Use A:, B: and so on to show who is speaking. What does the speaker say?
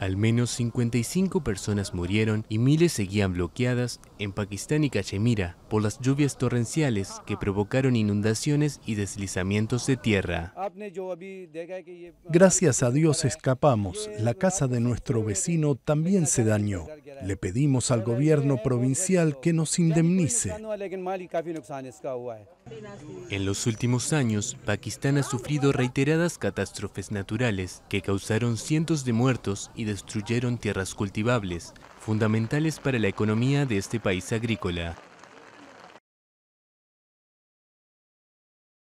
A: Al menos 55 personas murieron y miles seguían bloqueadas en Pakistán y Cachemira por las lluvias torrenciales que provocaron inundaciones y deslizamientos de tierra.
B: Gracias a Dios escapamos. La casa de nuestro vecino también se dañó. Le pedimos al gobierno provincial que nos indemnice. En los últimos años,
A: Pakistán ha sufrido reiteradas catástrofes naturales que causaron cientos de
C: muertos y destruyeron tierras cultivables, fundamentales para la economía de este país agrícola.